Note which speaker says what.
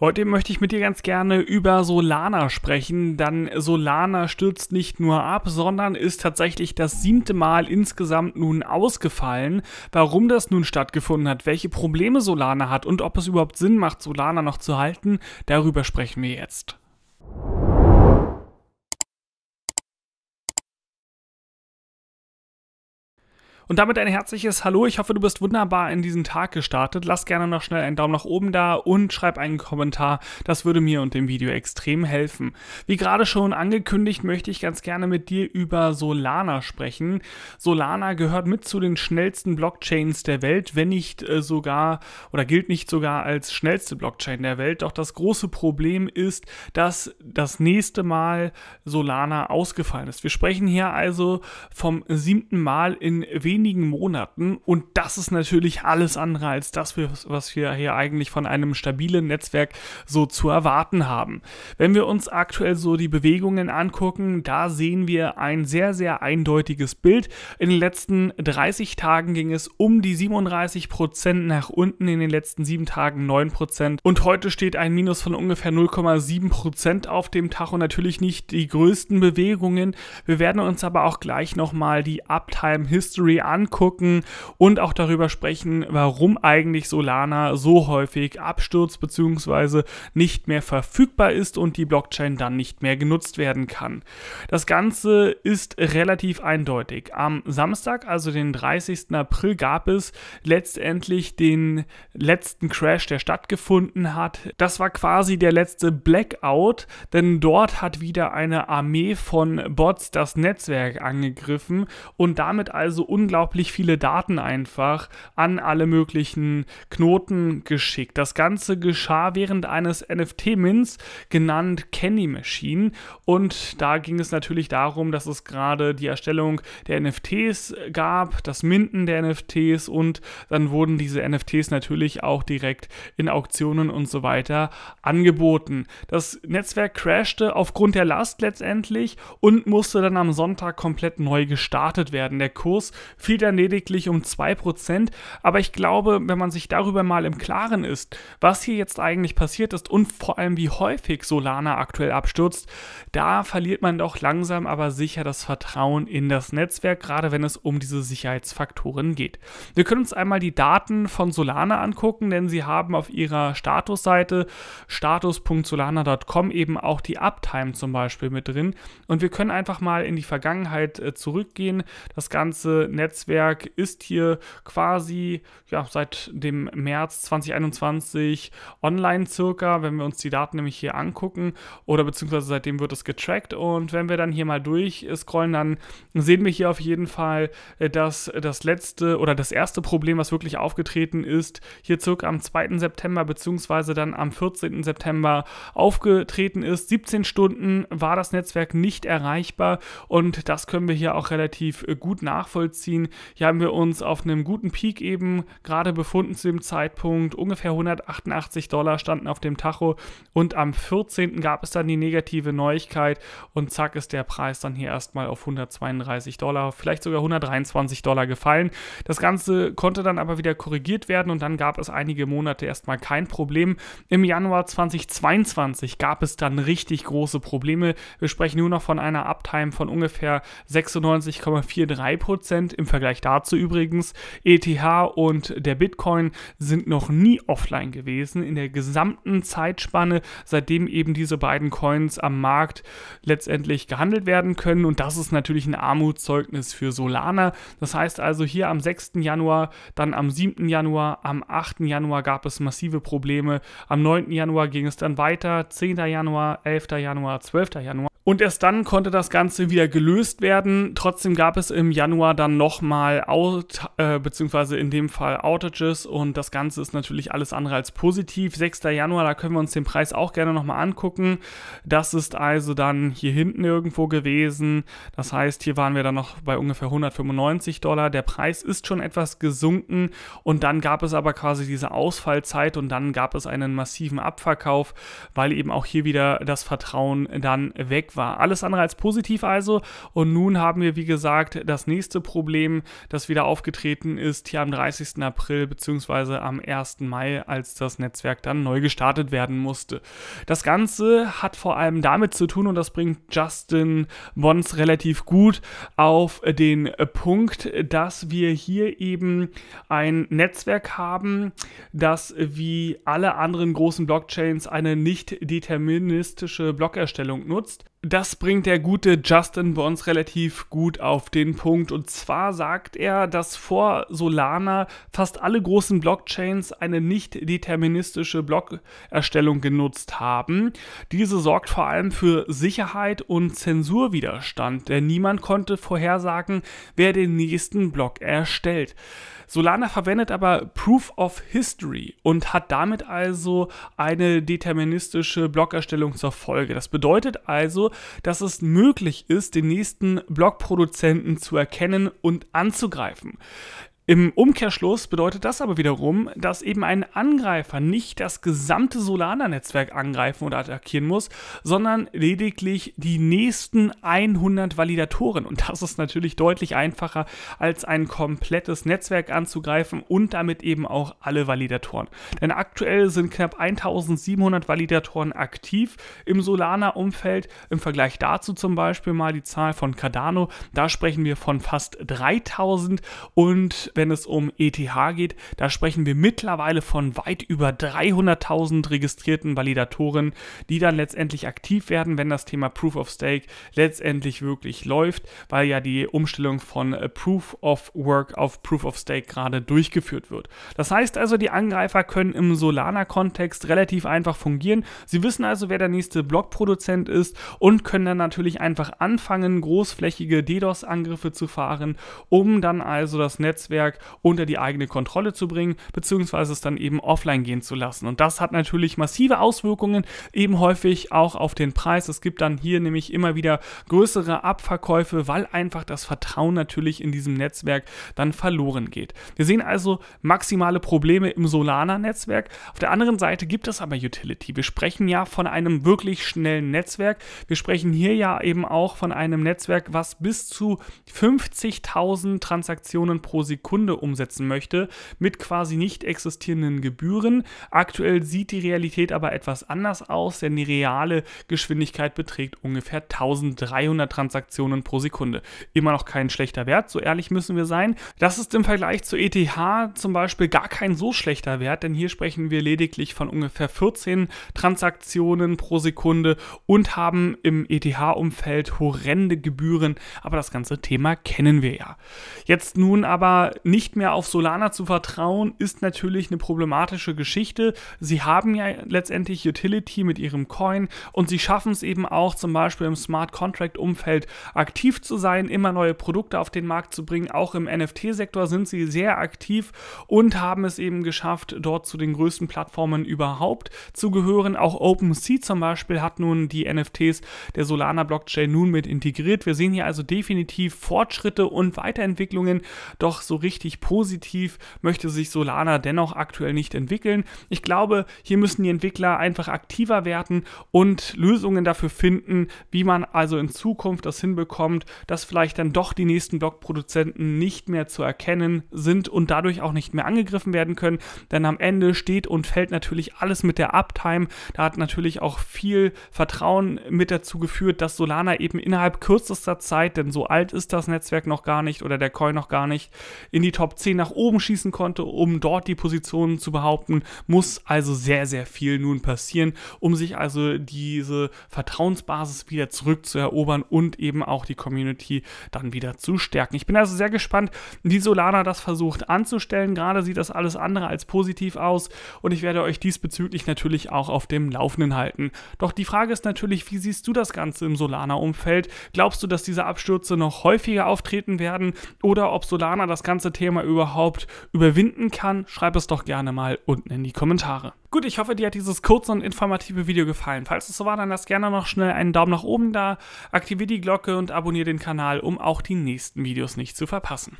Speaker 1: Heute möchte ich mit dir ganz gerne über Solana sprechen, denn Solana stürzt nicht nur ab, sondern ist tatsächlich das siebte Mal insgesamt nun ausgefallen. Warum das nun stattgefunden hat, welche Probleme Solana hat und ob es überhaupt Sinn macht, Solana noch zu halten, darüber sprechen wir jetzt. Und damit ein herzliches Hallo. Ich hoffe, du bist wunderbar in diesen Tag gestartet. Lass gerne noch schnell einen Daumen nach oben da und schreib einen Kommentar. Das würde mir und dem Video extrem helfen. Wie gerade schon angekündigt, möchte ich ganz gerne mit dir über Solana sprechen. Solana gehört mit zu den schnellsten Blockchains der Welt, wenn nicht äh, sogar oder gilt nicht sogar als schnellste Blockchain der Welt. Doch das große Problem ist, dass das nächste Mal Solana ausgefallen ist. Wir sprechen hier also vom siebten Mal in wenigen wenigen Monaten. Und das ist natürlich alles andere als das, was wir hier eigentlich von einem stabilen Netzwerk so zu erwarten haben. Wenn wir uns aktuell so die Bewegungen angucken, da sehen wir ein sehr, sehr eindeutiges Bild. In den letzten 30 Tagen ging es um die 37 Prozent nach unten, in den letzten sieben Tagen 9 Prozent. Und heute steht ein Minus von ungefähr 0,7 Prozent auf dem Tacho. natürlich nicht die größten Bewegungen. Wir werden uns aber auch gleich nochmal die Uptime History angucken und auch darüber sprechen, warum eigentlich Solana so häufig abstürzt bzw. nicht mehr verfügbar ist und die Blockchain dann nicht mehr genutzt werden kann. Das Ganze ist relativ eindeutig. Am Samstag, also den 30. April, gab es letztendlich den letzten Crash, der stattgefunden hat. Das war quasi der letzte Blackout, denn dort hat wieder eine Armee von Bots das Netzwerk angegriffen und damit also unglaublich unglaublich viele Daten einfach an alle möglichen Knoten geschickt. Das Ganze geschah während eines nft mins genannt Candy Machine. Und da ging es natürlich darum, dass es gerade die Erstellung der NFTs gab, das Minden der NFTs und dann wurden diese NFTs natürlich auch direkt in Auktionen und so weiter angeboten. Das Netzwerk crashte aufgrund der Last letztendlich und musste dann am Sonntag komplett neu gestartet werden. Der Kurs fiel dann lediglich um 2%. Aber ich glaube, wenn man sich darüber mal im Klaren ist, was hier jetzt eigentlich passiert ist und vor allem wie häufig Solana aktuell abstürzt, da verliert man doch langsam aber sicher das Vertrauen in das Netzwerk, gerade wenn es um diese Sicherheitsfaktoren geht. Wir können uns einmal die Daten von Solana angucken, denn sie haben auf ihrer Statusseite status.solana.com eben auch die Uptime zum Beispiel mit drin. Und wir können einfach mal in die Vergangenheit äh, zurückgehen, das ganze Netzwerk Netzwerk ist hier quasi ja, seit dem März 2021 online circa, wenn wir uns die Daten nämlich hier angucken oder beziehungsweise seitdem wird es getrackt und wenn wir dann hier mal durch scrollen, dann sehen wir hier auf jeden Fall, äh, dass das letzte oder das erste Problem, was wirklich aufgetreten ist, hier circa am 2. September beziehungsweise dann am 14. September aufgetreten ist. 17 Stunden war das Netzwerk nicht erreichbar und das können wir hier auch relativ äh, gut nachvollziehen hier haben wir uns auf einem guten Peak eben gerade befunden zu dem Zeitpunkt. Ungefähr 188 Dollar standen auf dem Tacho und am 14. gab es dann die negative Neuigkeit und zack ist der Preis dann hier erstmal auf 132 Dollar, vielleicht sogar 123 Dollar gefallen. Das Ganze konnte dann aber wieder korrigiert werden und dann gab es einige Monate erstmal kein Problem. Im Januar 2022 gab es dann richtig große Probleme. Wir sprechen nur noch von einer Uptime von ungefähr 96,43 Prozent. Im Vergleich dazu übrigens, ETH und der Bitcoin sind noch nie offline gewesen. In der gesamten Zeitspanne, seitdem eben diese beiden Coins am Markt letztendlich gehandelt werden können. Und das ist natürlich ein Armutszeugnis für Solana. Das heißt also hier am 6. Januar, dann am 7. Januar, am 8. Januar gab es massive Probleme. Am 9. Januar ging es dann weiter. 10. Januar, 11. Januar, 12. Januar. Und erst dann konnte das Ganze wieder gelöst werden. Trotzdem gab es im Januar dann nochmal Out, äh, beziehungsweise in dem Fall Outages und das Ganze ist natürlich alles andere als positiv. 6. Januar, da können wir uns den Preis auch gerne nochmal angucken. Das ist also dann hier hinten irgendwo gewesen. Das heißt, hier waren wir dann noch bei ungefähr 195 Dollar. Der Preis ist schon etwas gesunken und dann gab es aber quasi diese Ausfallzeit und dann gab es einen massiven Abverkauf, weil eben auch hier wieder das Vertrauen dann weg war. Alles andere als positiv also. Und nun haben wir, wie gesagt, das nächste Problem, das wieder aufgetreten ist, hier am 30. April bzw. am 1. Mai, als das Netzwerk dann neu gestartet werden musste. Das Ganze hat vor allem damit zu tun, und das bringt Justin Bonds relativ gut auf den Punkt, dass wir hier eben ein Netzwerk haben, das wie alle anderen großen Blockchains eine nicht deterministische Blockerstellung nutzt. Das bringt der gute Justin bei uns relativ gut auf den Punkt. Und zwar sagt er, dass vor Solana fast alle großen Blockchains eine nicht deterministische Blockerstellung genutzt haben. Diese sorgt vor allem für Sicherheit und Zensurwiderstand, denn niemand konnte vorhersagen, wer den nächsten Block erstellt. Solana verwendet aber Proof of History und hat damit also eine deterministische Blockerstellung zur Folge. Das bedeutet also, dass es möglich ist, den nächsten Blockproduzenten zu erkennen und anzugreifen. Im Umkehrschluss bedeutet das aber wiederum, dass eben ein Angreifer nicht das gesamte Solana-Netzwerk angreifen oder attackieren muss, sondern lediglich die nächsten 100 Validatoren. Und das ist natürlich deutlich einfacher, als ein komplettes Netzwerk anzugreifen und damit eben auch alle Validatoren. Denn aktuell sind knapp 1700 Validatoren aktiv im Solana-Umfeld. Im Vergleich dazu zum Beispiel mal die Zahl von Cardano. Da sprechen wir von fast 3000 und wenn es um ETH geht. Da sprechen wir mittlerweile von weit über 300.000 registrierten Validatoren, die dann letztendlich aktiv werden, wenn das Thema Proof of Stake letztendlich wirklich läuft, weil ja die Umstellung von äh, Proof of Work auf Proof of Stake gerade durchgeführt wird. Das heißt also, die Angreifer können im Solana-Kontext relativ einfach fungieren. Sie wissen also, wer der nächste Blockproduzent ist und können dann natürlich einfach anfangen, großflächige DDoS-Angriffe zu fahren, um dann also das Netzwerk Netzwerk unter die eigene Kontrolle zu bringen, beziehungsweise es dann eben offline gehen zu lassen. Und das hat natürlich massive Auswirkungen, eben häufig auch auf den Preis. Es gibt dann hier nämlich immer wieder größere Abverkäufe, weil einfach das Vertrauen natürlich in diesem Netzwerk dann verloren geht. Wir sehen also maximale Probleme im Solana-Netzwerk. Auf der anderen Seite gibt es aber Utility. Wir sprechen ja von einem wirklich schnellen Netzwerk. Wir sprechen hier ja eben auch von einem Netzwerk, was bis zu 50.000 Transaktionen pro Sekunde Kunde umsetzen möchte, mit quasi nicht existierenden Gebühren. Aktuell sieht die Realität aber etwas anders aus, denn die reale Geschwindigkeit beträgt ungefähr 1300 Transaktionen pro Sekunde. Immer noch kein schlechter Wert, so ehrlich müssen wir sein. Das ist im Vergleich zu ETH zum Beispiel gar kein so schlechter Wert, denn hier sprechen wir lediglich von ungefähr 14 Transaktionen pro Sekunde und haben im ETH-Umfeld horrende Gebühren, aber das ganze Thema kennen wir ja. Jetzt nun aber nicht mehr auf Solana zu vertrauen, ist natürlich eine problematische Geschichte. Sie haben ja letztendlich Utility mit ihrem Coin und sie schaffen es eben auch zum Beispiel im Smart Contract Umfeld aktiv zu sein, immer neue Produkte auf den Markt zu bringen. Auch im NFT-Sektor sind sie sehr aktiv und haben es eben geschafft, dort zu den größten Plattformen überhaupt zu gehören. Auch OpenSea zum Beispiel hat nun die NFTs der Solana-Blockchain nun mit integriert. Wir sehen hier also definitiv Fortschritte und Weiterentwicklungen, doch so richtig richtig positiv möchte sich Solana dennoch aktuell nicht entwickeln. Ich glaube, hier müssen die Entwickler einfach aktiver werden und Lösungen dafür finden, wie man also in Zukunft das hinbekommt, dass vielleicht dann doch die nächsten Blockproduzenten nicht mehr zu erkennen sind und dadurch auch nicht mehr angegriffen werden können. Denn am Ende steht und fällt natürlich alles mit der Uptime. Da hat natürlich auch viel Vertrauen mit dazu geführt, dass Solana eben innerhalb kürzester Zeit, denn so alt ist das Netzwerk noch gar nicht oder der Coin noch gar nicht, in die Top 10 nach oben schießen konnte, um dort die Positionen zu behaupten, muss also sehr, sehr viel nun passieren, um sich also diese Vertrauensbasis wieder zurückzuerobern und eben auch die Community dann wieder zu stärken. Ich bin also sehr gespannt, wie Solana das versucht anzustellen. Gerade sieht das alles andere als positiv aus und ich werde euch diesbezüglich natürlich auch auf dem Laufenden halten. Doch die Frage ist natürlich, wie siehst du das Ganze im Solana-Umfeld? Glaubst du, dass diese Abstürze noch häufiger auftreten werden oder ob Solana das Ganze ganze Thema überhaupt überwinden kann, schreib es doch gerne mal unten in die Kommentare. Gut, ich hoffe, dir hat dieses kurze und informative Video gefallen. Falls es so war, dann lass gerne noch schnell einen Daumen nach oben da, aktiviere die Glocke und abonniere den Kanal, um auch die nächsten Videos nicht zu verpassen.